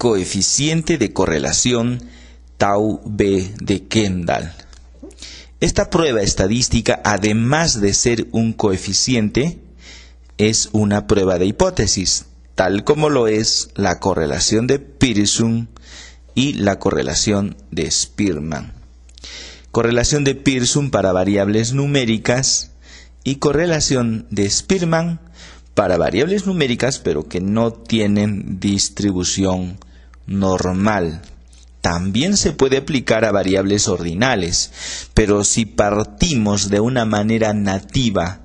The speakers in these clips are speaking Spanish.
coeficiente de correlación tau B de Kendall. Esta prueba estadística, además de ser un coeficiente, es una prueba de hipótesis, tal como lo es la correlación de Pearson y la correlación de Spearman. Correlación de Pearson para variables numéricas y correlación de Spearman para variables numéricas pero que no tienen distribución normal. También se puede aplicar a variables ordinales, pero si partimos de una manera nativa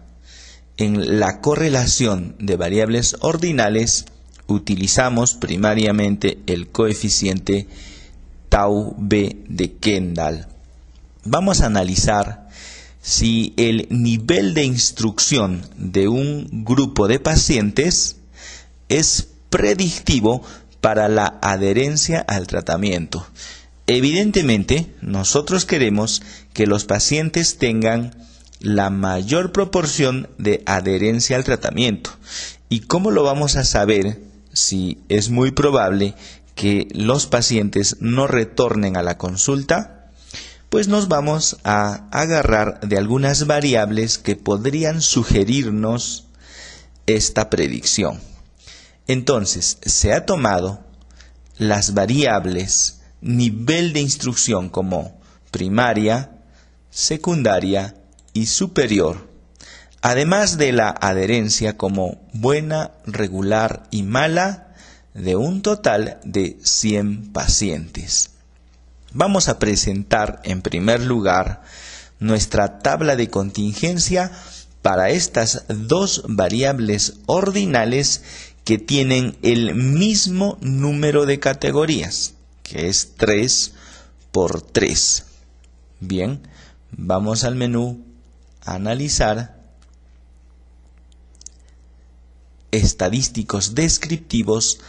en la correlación de variables ordinales, utilizamos primariamente el coeficiente tau b de Kendall. Vamos a analizar si el nivel de instrucción de un grupo de pacientes es predictivo para la adherencia al tratamiento. Evidentemente, nosotros queremos que los pacientes tengan la mayor proporción de adherencia al tratamiento. ¿Y cómo lo vamos a saber si es muy probable que los pacientes no retornen a la consulta? Pues nos vamos a agarrar de algunas variables que podrían sugerirnos esta predicción. Entonces, se ha tomado las variables nivel de instrucción como primaria, secundaria y superior, además de la adherencia como buena, regular y mala de un total de 100 pacientes. Vamos a presentar en primer lugar nuestra tabla de contingencia para estas dos variables ordinales que tienen el mismo número de categorías, que es 3 por 3. Bien, vamos al menú Analizar, Estadísticos descriptivos,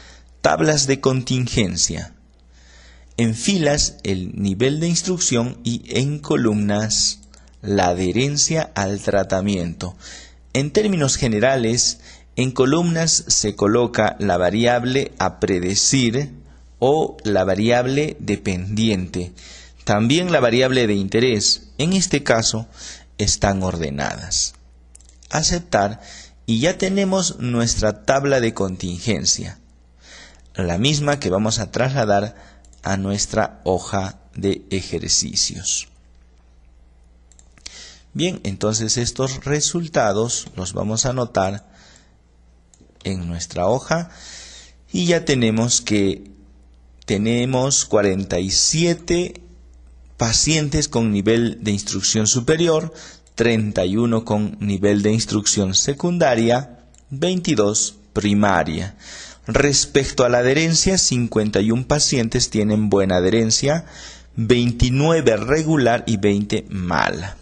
Tablas de contingencia. En filas, el nivel de instrucción y en columnas, la adherencia al tratamiento. En términos generales, en columnas se coloca la variable a predecir o la variable dependiente, también la variable de interés, en este caso están ordenadas. Aceptar y ya tenemos nuestra tabla de contingencia, la misma que vamos a trasladar a nuestra hoja de ejercicios. Bien, entonces estos resultados los vamos a anotar en nuestra hoja y ya tenemos que tenemos 47 pacientes con nivel de instrucción superior, 31 con nivel de instrucción secundaria, 22 primaria. Respecto a la adherencia, 51 pacientes tienen buena adherencia, 29 regular y 20 mala.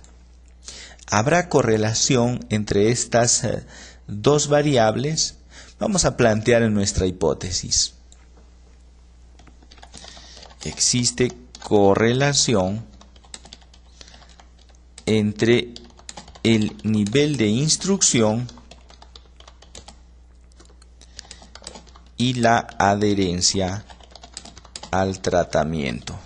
Habrá correlación entre estas eh, dos variables Vamos a plantear en nuestra hipótesis. Existe correlación entre el nivel de instrucción y la adherencia al tratamiento.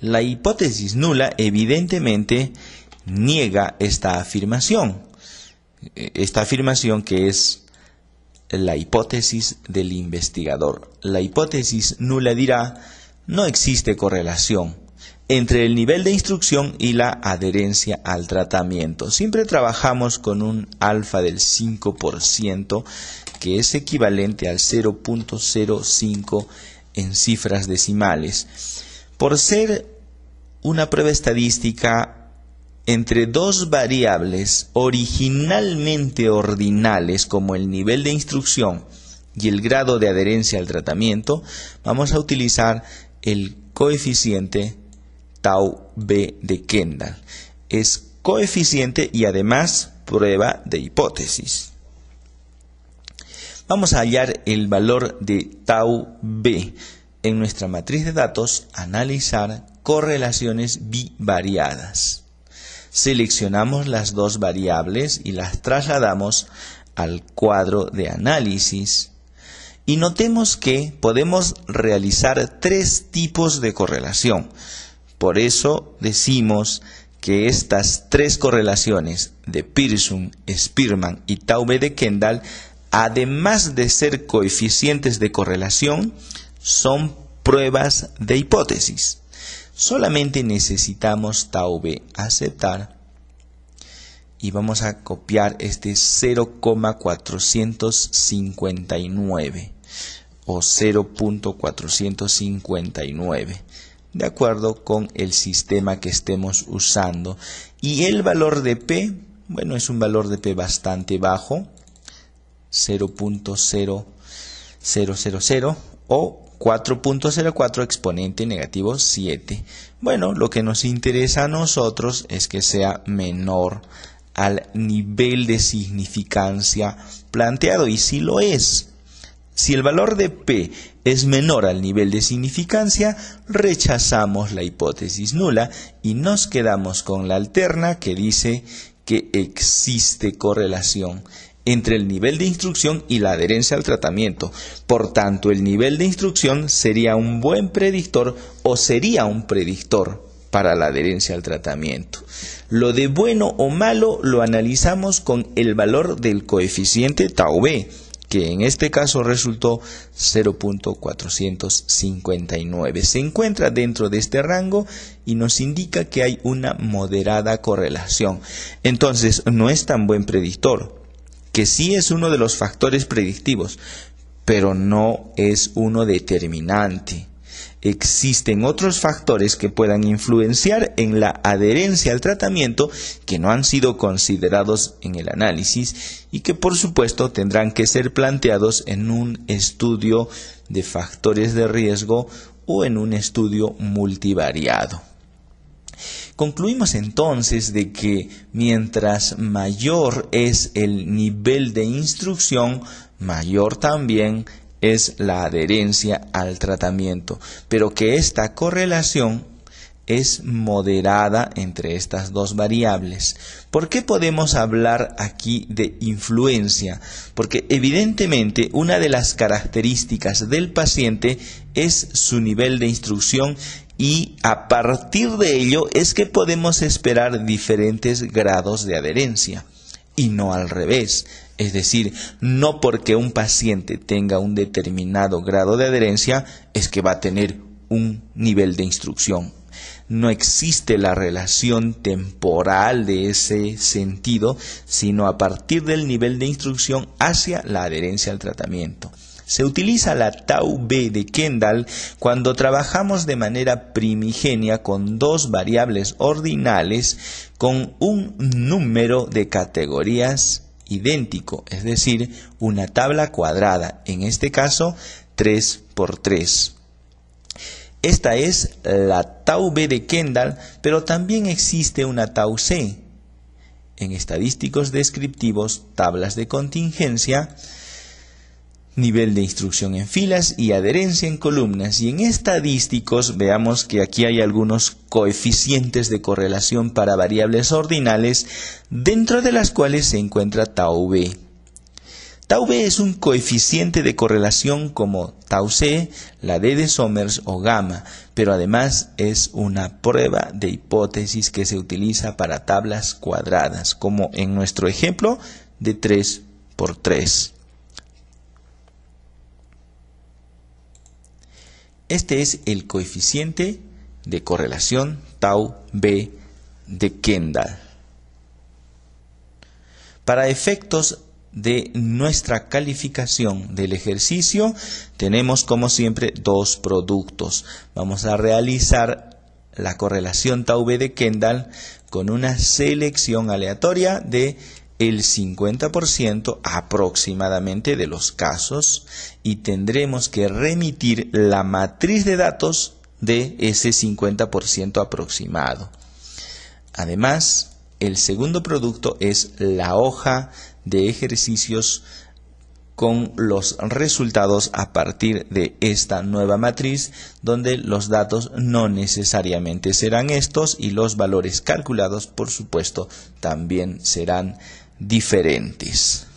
La hipótesis nula evidentemente niega esta afirmación eh, esta afirmación que es la hipótesis del investigador. La hipótesis nula dirá, no existe correlación entre el nivel de instrucción y la adherencia al tratamiento. Siempre trabajamos con un alfa del 5%, que es equivalente al 0.05 en cifras decimales. Por ser una prueba estadística, entre dos variables originalmente ordinales como el nivel de instrucción y el grado de adherencia al tratamiento, vamos a utilizar el coeficiente tau b de Kendall. Es coeficiente y además prueba de hipótesis. Vamos a hallar el valor de tau b en nuestra matriz de datos, analizar correlaciones bivariadas. Seleccionamos las dos variables y las trasladamos al cuadro de análisis. Y notemos que podemos realizar tres tipos de correlación. Por eso decimos que estas tres correlaciones de Pearson, Spearman y Taube de Kendall, además de ser coeficientes de correlación, son pruebas de hipótesis. Solamente necesitamos tau b aceptar y vamos a copiar este 0,459 o 0.459 de acuerdo con el sistema que estemos usando y el valor de P bueno es un valor de P bastante bajo 0.000 o 4.04 exponente negativo 7. Bueno, lo que nos interesa a nosotros es que sea menor al nivel de significancia planteado y si lo es. Si el valor de P es menor al nivel de significancia, rechazamos la hipótesis nula y nos quedamos con la alterna que dice que existe correlación entre el nivel de instrucción y la adherencia al tratamiento. Por tanto, el nivel de instrucción sería un buen predictor o sería un predictor para la adherencia al tratamiento. Lo de bueno o malo lo analizamos con el valor del coeficiente tau b, que en este caso resultó 0.459. Se encuentra dentro de este rango y nos indica que hay una moderada correlación. Entonces, no es tan buen predictor que sí es uno de los factores predictivos, pero no es uno determinante. Existen otros factores que puedan influenciar en la adherencia al tratamiento que no han sido considerados en el análisis y que por supuesto tendrán que ser planteados en un estudio de factores de riesgo o en un estudio multivariado. Concluimos entonces de que mientras mayor es el nivel de instrucción, mayor también es la adherencia al tratamiento, pero que esta correlación es moderada entre estas dos variables. ¿Por qué podemos hablar aquí de influencia? Porque evidentemente una de las características del paciente es su nivel de instrucción y a partir de ello es que podemos esperar diferentes grados de adherencia y no al revés. Es decir, no porque un paciente tenga un determinado grado de adherencia es que va a tener un nivel de instrucción. No existe la relación temporal de ese sentido, sino a partir del nivel de instrucción hacia la adherencia al tratamiento. Se utiliza la tau B de Kendall cuando trabajamos de manera primigenia con dos variables ordinales con un número de categorías idéntico, es decir, una tabla cuadrada, en este caso 3 por 3. Esta es la tau B de Kendall, pero también existe una tau C. En estadísticos descriptivos, tablas de contingencia, nivel de instrucción en filas y adherencia en columnas. Y en estadísticos veamos que aquí hay algunos coeficientes de correlación para variables ordinales dentro de las cuales se encuentra tau b. Tau b es un coeficiente de correlación como tau c, la d de Somers o gamma, pero además es una prueba de hipótesis que se utiliza para tablas cuadradas, como en nuestro ejemplo de 3 por 3. Este es el coeficiente de correlación tau B de Kendall. Para efectos de nuestra calificación del ejercicio, tenemos como siempre dos productos. Vamos a realizar la correlación tau B de Kendall con una selección aleatoria de el 50% aproximadamente de los casos y tendremos que remitir la matriz de datos de ese 50% aproximado. Además, el segundo producto es la hoja de ejercicios con los resultados a partir de esta nueva matriz donde los datos no necesariamente serán estos y los valores calculados por supuesto también serán diferentes.